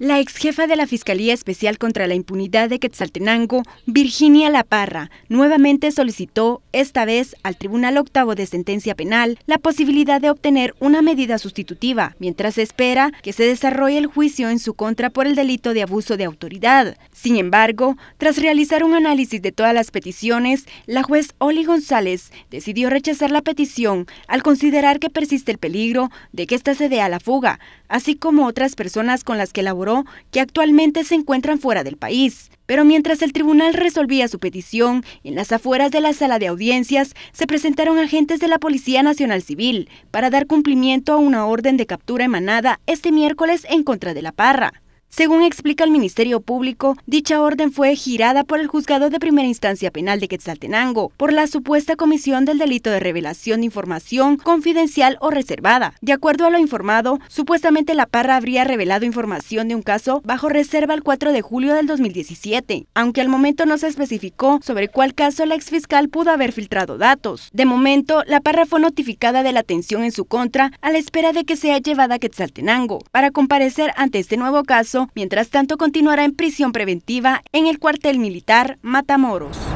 La ex jefa de la Fiscalía Especial contra la Impunidad de Quetzaltenango, Virginia Laparra, nuevamente solicitó, esta vez al Tribunal Octavo de Sentencia Penal, la posibilidad de obtener una medida sustitutiva, mientras espera que se desarrolle el juicio en su contra por el delito de abuso de autoridad. Sin embargo, tras realizar un análisis de todas las peticiones, la juez Oli González decidió rechazar la petición al considerar que persiste el peligro de que ésta se dé a la fuga, así como otras personas con las que elaboró que actualmente se encuentran fuera del país. Pero mientras el tribunal resolvía su petición, en las afueras de la sala de audiencias se presentaron agentes de la Policía Nacional Civil para dar cumplimiento a una orden de captura emanada este miércoles en contra de La Parra. Según explica el Ministerio Público, dicha orden fue girada por el juzgado de primera instancia penal de Quetzaltenango por la supuesta comisión del delito de revelación de información confidencial o reservada. De acuerdo a lo informado, supuestamente la parra habría revelado información de un caso bajo reserva el 4 de julio del 2017, aunque al momento no se especificó sobre cuál caso la exfiscal pudo haber filtrado datos. De momento, la parra fue notificada de la atención en su contra a la espera de que sea llevada a Quetzaltenango para comparecer ante este nuevo caso Mientras tanto, continuará en prisión preventiva en el cuartel militar Matamoros.